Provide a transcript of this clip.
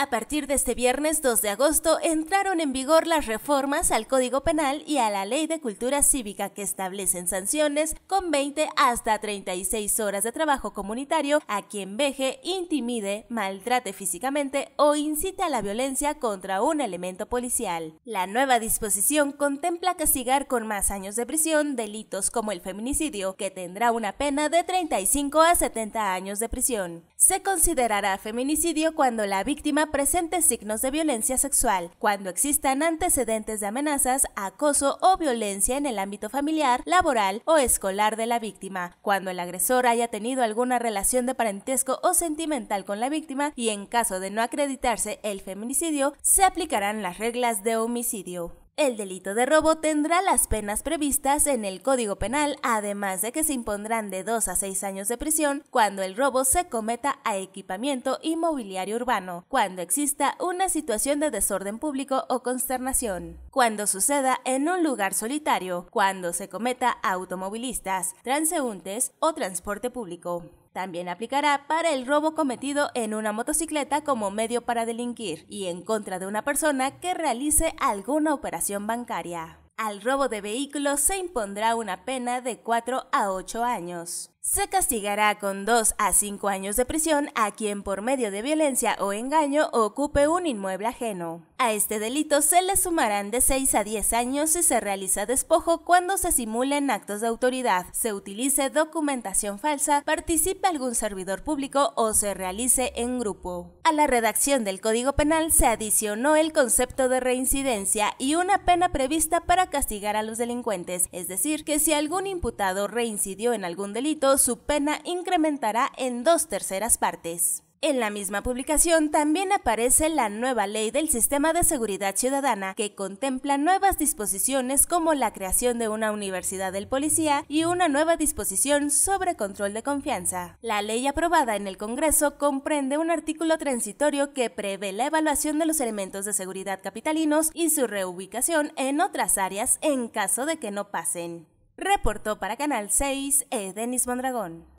A partir de este viernes 2 de agosto entraron en vigor las reformas al Código Penal y a la Ley de Cultura Cívica que establecen sanciones con 20 hasta 36 horas de trabajo comunitario a quien veje, intimide, maltrate físicamente o incite a la violencia contra un elemento policial. La nueva disposición contempla castigar con más años de prisión delitos como el feminicidio, que tendrá una pena de 35 a 70 años de prisión. Se considerará feminicidio cuando la víctima presentes signos de violencia sexual. Cuando existan antecedentes de amenazas, acoso o violencia en el ámbito familiar, laboral o escolar de la víctima. Cuando el agresor haya tenido alguna relación de parentesco o sentimental con la víctima y en caso de no acreditarse el feminicidio, se aplicarán las reglas de homicidio. El delito de robo tendrá las penas previstas en el Código Penal, además de que se impondrán de dos a seis años de prisión cuando el robo se cometa a equipamiento inmobiliario urbano, cuando exista una situación de desorden público o consternación, cuando suceda en un lugar solitario, cuando se cometa a automovilistas, transeúntes o transporte público. También aplicará para el robo cometido en una motocicleta como medio para delinquir y en contra de una persona que realice alguna operación bancaria. Al robo de vehículos se impondrá una pena de 4 a 8 años. Se castigará con 2 a 5 años de prisión a quien por medio de violencia o engaño ocupe un inmueble ajeno. A este delito se le sumarán de 6 a 10 años si se realiza despojo cuando se simulen actos de autoridad, se utilice documentación falsa, participe algún servidor público o se realice en grupo. A la redacción del Código Penal se adicionó el concepto de reincidencia y una pena prevista para castigar a los delincuentes, es decir, que si algún imputado reincidió en algún delito, su pena incrementará en dos terceras partes. En la misma publicación también aparece la nueva ley del sistema de seguridad ciudadana que contempla nuevas disposiciones como la creación de una universidad del policía y una nueva disposición sobre control de confianza. La ley aprobada en el Congreso comprende un artículo transitorio que prevé la evaluación de los elementos de seguridad capitalinos y su reubicación en otras áreas en caso de que no pasen. Reportó para Canal 6 Edenis Mondragón.